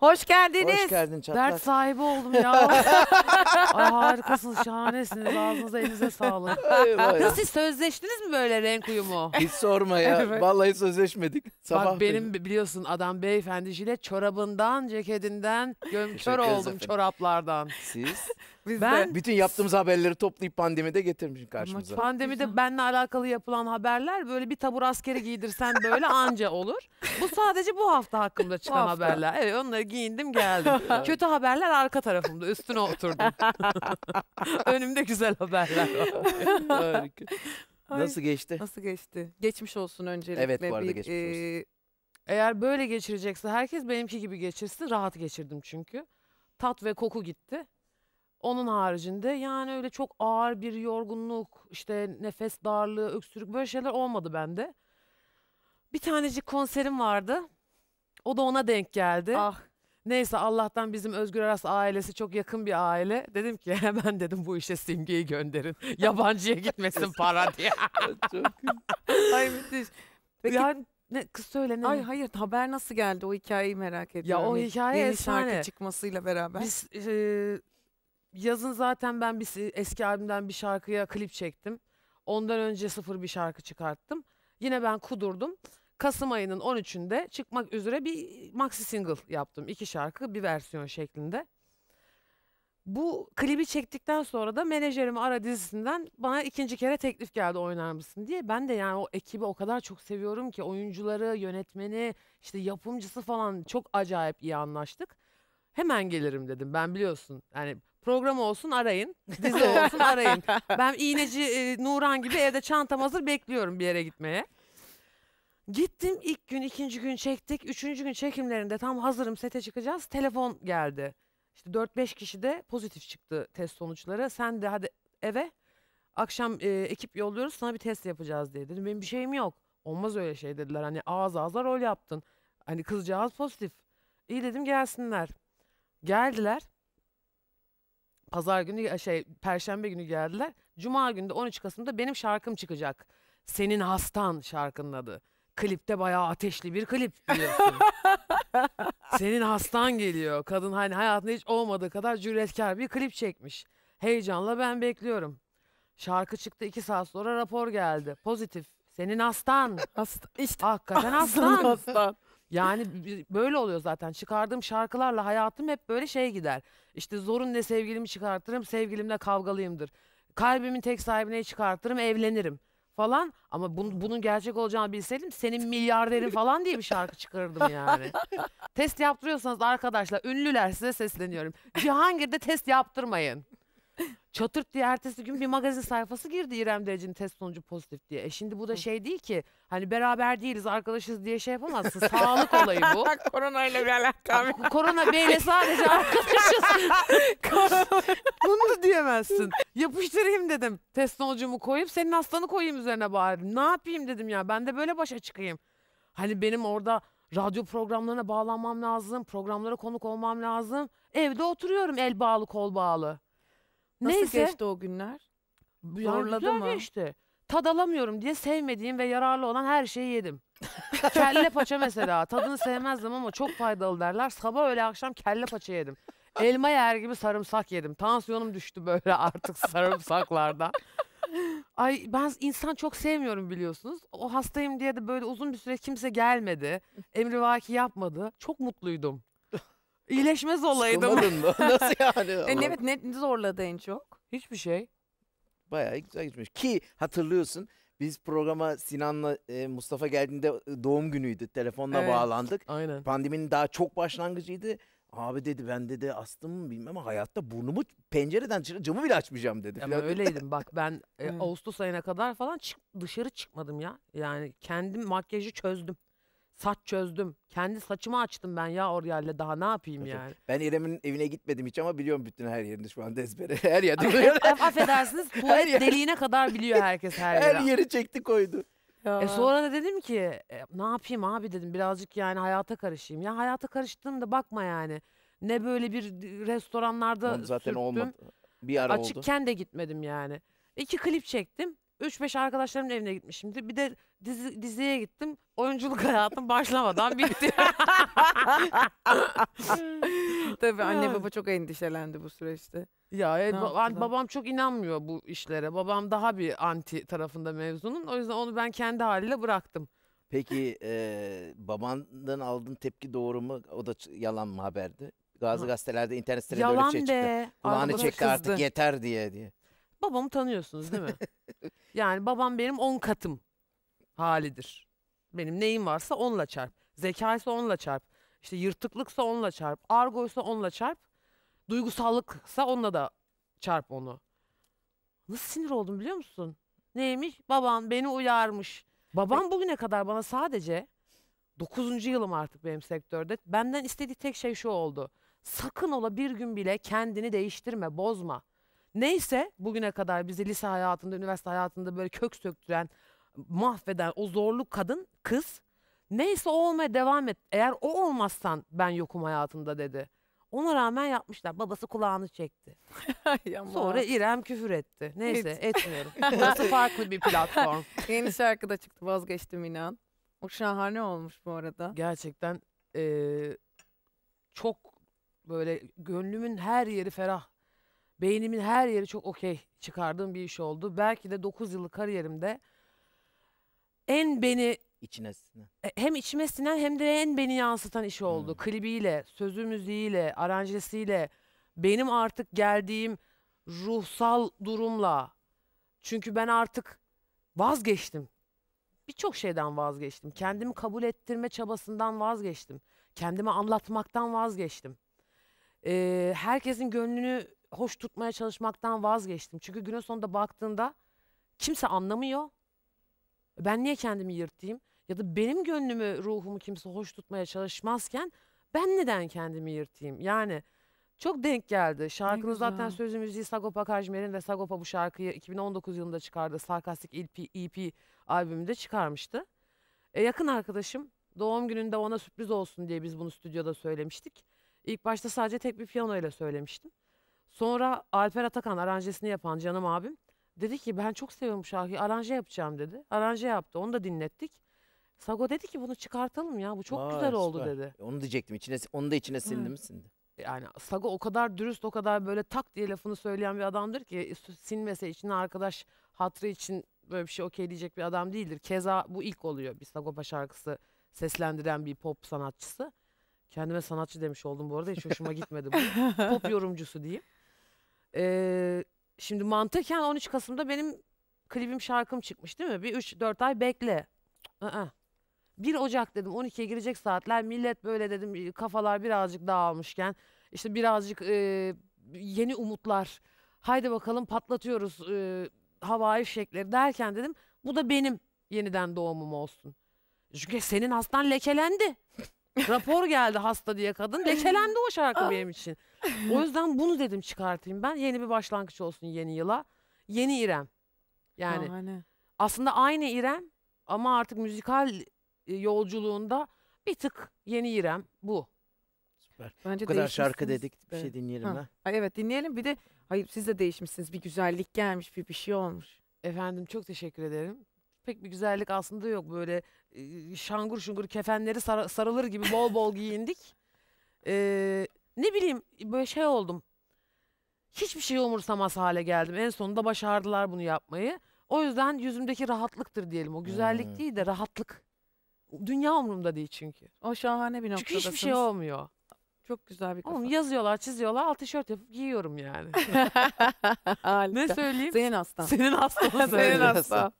Hoş geldiniz. Hoş geldin Çatlak. Dert sahibi oldum ya. Ay harikasınız, şahanesiniz. Ağzınıza elinize sağlık. Eyvallah. Nasıl siz sözleştiniz mi böyle renk uyumu? Hiç sorma ya. Evet. Vallahi sözleşmedik. Sabah Bak benim biliyorsun adam beyefendi jilet çorabından, ceketinden, göm kör oldum efendim. çoraplardan. Siz? bizde. Ben Bütün yaptığımız haberleri toplayıp pandemide getirmişim karşımıza. pandemide benle alakalı yapılan haberler böyle bir tabur askeri giydirsen böyle anca olur. Bu sadece bu hafta hakkımda çıkan hafta. haberler. Evet onları giyindim geldim. Kötü haberler arka tarafımda üstüne oturdum. Önümde güzel haberler var. Nasıl geçti? Nasıl geçti? Geçmiş olsun öncelikle. Evet bu arada bir, geçmiş olsun. E, eğer böyle geçirecekse herkes benimki gibi geçirsin. Rahat geçirdim çünkü. Tat ve koku gitti. Onun haricinde yani öyle çok ağır bir yorgunluk, işte nefes darlığı, öksürük böyle şeyler olmadı bende. Bir tanecik konserim vardı. O da ona denk geldi. Ah. Neyse Allah'tan bizim Özgür Aras ailesi çok yakın bir aile. Dedim ki hemen dedim bu işe simgeyi gönderin. Yabancıya gitmesin para diye. çok Ay müthiş. Peki, yani ne kız söyle ne? Ay hayır haber nasıl geldi o hikayeyi merak ediyorum. Ya o hikaye Yeni şarkı çıkmasıyla beraber. Biz e, yazın zaten ben bir eski albümden bir şarkıya klip çektim. Ondan önce sıfır bir şarkı çıkarttım. Yine ben kudurdum. Kasım ayının 13'ünde çıkmak üzere bir maxi single yaptım. İki şarkı bir versiyon şeklinde. Bu klibi çektikten sonra da menajerim Ara dizisinden bana ikinci kere teklif geldi oynar mısın diye. Ben de yani o ekibi o kadar çok seviyorum ki oyuncuları, yönetmeni, işte yapımcısı falan çok acayip iyi anlaştık. Hemen gelirim dedim. Ben biliyorsun yani Program olsun arayın. Dizi olsun arayın. Ben iğneci e, Nuran gibi evde çantam hazır bekliyorum bir yere gitmeye. Gittim ilk gün, ikinci gün çektik. Üçüncü gün çekimlerinde tam hazırım sete çıkacağız. Telefon geldi. İşte 4-5 kişi de pozitif çıktı test sonuçları. Sen de hadi eve akşam e, ekip yolluyoruz sana bir test yapacağız diye dedim. Benim bir şeyim yok. Olmaz öyle şey dediler. Hani ağız ağza rol yaptın. Hani kızcağız pozitif. İyi dedim gelsinler. Geldiler pazar günü şey perşembe günü geldiler. Cuma günü de 13 Kasım'da benim şarkım çıkacak. Senin hastan şarkının adı. Klipte bayağı ateşli bir klip biliyorsun. Senin hastan geliyor. Kadın hani hayatında hiç olmadığı kadar cüretkar bir klip çekmiş. Heyecanla ben bekliyorum. Şarkı çıktı iki saat sonra rapor geldi. Pozitif. Senin hastan. Hasta, işte Hakikaten hastan. hastan. Yani böyle oluyor zaten. Çıkardığım şarkılarla hayatım hep böyle şey gider. İşte zorun ne sevgilimi çıkartırım, sevgilimle kavgalıyımdır. Kalbimin tek sahibine çıkartırım, evlenirim falan. Ama bun- bunun gerçek olacağını bilseydim senin milyarderin falan diye bir şarkı çıkarırdım yani. test yaptırıyorsanız arkadaşlar, ünlüler size sesleniyorum. Cihangir'de test yaptırmayın. Çatırt diye ertesi gün bir magazin sayfası girdi İrem Derici'nin test sonucu pozitif diye. E şimdi bu da şey değil ki hani beraber değiliz arkadaşız diye şey yapamazsın. Sağlık olayı bu. Korona ile bir alakam Korona beyle sadece arkadaşız. Bunu da diyemezsin. Yapıştırayım dedim test sonucumu koyup senin hastanı koyayım üzerine bari. Ne yapayım dedim ya ben de böyle başa çıkayım. Hani benim orada radyo programlarına bağlanmam lazım, programlara konuk olmam lazım. Evde oturuyorum el bağlı kol bağlı. Nasıl geçti o günler? Zorladı mı? Geçti. Tad alamıyorum diye sevmediğim ve yararlı olan her şeyi yedim. kelle paça mesela. Tadını sevmezdim ama çok faydalı derler. Sabah öyle akşam kelle paça yedim. Elma yer gibi sarımsak yedim. Tansiyonum düştü böyle artık sarımsaklarda. Ay ben insan çok sevmiyorum biliyorsunuz. O hastayım diye de böyle uzun bir süre kimse gelmedi. Emri Emrivaki yapmadı. Çok mutluydum. İyileşme zorlaydım. Sıkılmadın mı? Nasıl yani? E, evet ne zorladı en çok? Hiçbir şey. Bayağı güzel geçmiş Ki hatırlıyorsun biz programa Sinan'la e, Mustafa geldiğinde e, doğum günüydü. Telefonla evet. bağlandık. Aynen. Pandeminin daha çok başlangıcıydı. Abi dedi ben dedi astım mı bilmem ama hayatta burnumu pencereden çıkıp camı bile açmayacağım dedi. Ama öyleydim bak ben e, hmm. Ağustos ayına kadar falan çık, dışarı çıkmadım ya. Yani kendim makyajı çözdüm. Saç çözdüm. Kendi saçımı açtım ben ya Oryal'le daha ne yapayım Hocam, yani. Ben İrem'in evine gitmedim hiç ama biliyorum bütün her yerini şu anda ezbere. Her yerde. E, e, affedersiniz tuvalet yer. deliğine kadar biliyor herkes her yeri. Her yeri çekti koydu. E, ya. E sonra da dedim ki e, ne yapayım abi dedim birazcık yani hayata karışayım. Ya hayata karıştığımda bakma yani. Ne böyle bir restoranlarda Onu zaten sürttüm. olmadı. Bir ara Açıkken oldu. de gitmedim yani. İki klip çektim. 3-5 arkadaşlarımın evine gitmişimdi. Bir de dizi, diziye gittim. Oyunculuk hayatım başlamadan bitti. Tabii anne baba çok endişelendi bu süreçte. Ya evet, ba- babam çok inanmıyor bu işlere. Babam daha bir anti tarafında mevzunun. O yüzden onu ben kendi haliyle bıraktım. Peki e, babandan aldığın tepki doğru mu? O da yalan mı haberdi? Bazı Ha. gazetelerde internet sitelerinde öyle Yalan bir şey çıktı. be. Kulağını çekti artık yeter diye diye. Babamı tanıyorsunuz değil mi? yani babam benim on katım halidir. Benim neyim varsa onunla çarp. Zekaysa onunla çarp. İşte yırtıklıksa onunla çarp. Argoysa onunla çarp. Duygusallıksa onunla da çarp onu. Nasıl sinir oldum biliyor musun? Neymiş? Babam beni uyarmış. Babam bugüne kadar bana sadece 9. yılım artık benim sektörde. Benden istediği tek şey şu oldu. Sakın ola bir gün bile kendini değiştirme, bozma. Neyse bugüne kadar bizi lise hayatında, üniversite hayatında böyle kök söktüren, mahveden o zorlu kadın, kız neyse o olmaya devam et. Eğer o olmazsan ben yokum hayatında dedi. Ona rağmen yapmışlar. Babası kulağını çekti. Sonra İrem küfür etti. Neyse Et. etmiyorum. Burası farklı bir platform. Yeni şarkı da çıktı vazgeçtim inan. O şahane olmuş bu arada. Gerçekten eee, çok böyle gönlümün her yeri ferah beynimin her yeri çok okey çıkardığım bir iş oldu. Belki de 9 yıllık kariyerimde en beni içine sinen. E, hem içime sinen hem de en beni yansıtan iş oldu. Hmm. Klibiyle, sözü müziğiyle, aranjesiyle, benim artık geldiğim ruhsal durumla. Çünkü ben artık vazgeçtim. Birçok şeyden vazgeçtim. Kendimi kabul ettirme çabasından vazgeçtim. Kendimi anlatmaktan vazgeçtim. Ee, herkesin gönlünü hoş tutmaya çalışmaktan vazgeçtim. Çünkü günün sonunda baktığında kimse anlamıyor. Ben niye kendimi yırtayım? Ya da benim gönlümü, ruhumu kimse hoş tutmaya çalışmazken ben neden kendimi yırtayım? Yani çok denk geldi. Şarkının zaten sözü müziği Sagopa Kajmer'in ve Sagopa bu şarkıyı 2019 yılında çıkardı. Sarkastik EP, EP albümünde çıkarmıştı. E, yakın arkadaşım doğum gününde ona sürpriz olsun diye biz bunu stüdyoda söylemiştik. İlk başta sadece tek bir piyano ile söylemiştim. Sonra Alper Atakan aranjesini yapan canım abim dedi ki ben çok seviyorum şarkıyı aranje yapacağım dedi. Aranje yaptı onu da dinlettik. Sago dedi ki bunu çıkartalım ya bu çok Aa, güzel oldu dedi. Onu diyecektim içine onu da içine sildim evet. sindi. E, yani Sago o kadar dürüst o kadar böyle tak diye lafını söyleyen bir adamdır ki e, silmese içine arkadaş hatrı için böyle bir şey okey diyecek bir adam değildir. Keza bu ilk oluyor bir Sagopa şarkısı seslendiren bir pop sanatçısı. Kendime sanatçı demiş oldum bu arada hiç hoşuma gitmedi bu. pop yorumcusu diyeyim. Eee, şimdi mantıken 13 Kasım'da benim klibim, şarkım çıkmış değil mi? Bir 3-4 ay bekle. i 1 Ocak dedim 12'ye girecek saatler millet böyle dedim kafalar birazcık dağılmışken işte birazcık eee, yeni umutlar haydi bakalım patlatıyoruz eee havai fişekleri derken dedim bu da benim yeniden doğumum olsun. Çünkü senin hastan lekelendi. Rapor geldi hasta diye kadın. Lekelendi o şarkı ah. benim için. O yüzden bunu dedim çıkartayım ben. Yeni bir başlangıç olsun yeni yıla. Yeni İrem. Yani Şahane. aslında aynı İrem ama artık müzikal e, yolculuğunda bir tık yeni İrem bu. Süper. Bence Bu kadar şarkı dedik. Bir Evet. şey dinleyelim Ha. ha. Ay evet dinleyelim bir de hayır siz de değişmişsiniz. Bir güzellik gelmiş, bir bir şey olmuş. Efendim çok teşekkür ederim pek bir güzellik aslında yok. Böyle şangur şungur kefenleri sar- sarılır gibi bol bol giyindik. Ee, ne bileyim böyle şey oldum. Hiçbir şey umursamaz hale geldim. En sonunda başardılar bunu yapmayı. O yüzden yüzümdeki rahatlıktır diyelim. O güzellik Hmm. değil de rahatlık. Dünya umurumda değil çünkü. O şahane bir Çünkü hiçbir şey olmuyor. Çok güzel bir kafa. Oğlum yazıyorlar, çiziyorlar, alt tişört yapıp giyiyorum yani. ne söyleyeyim? Senin hastan Senin hastan Senin söyle.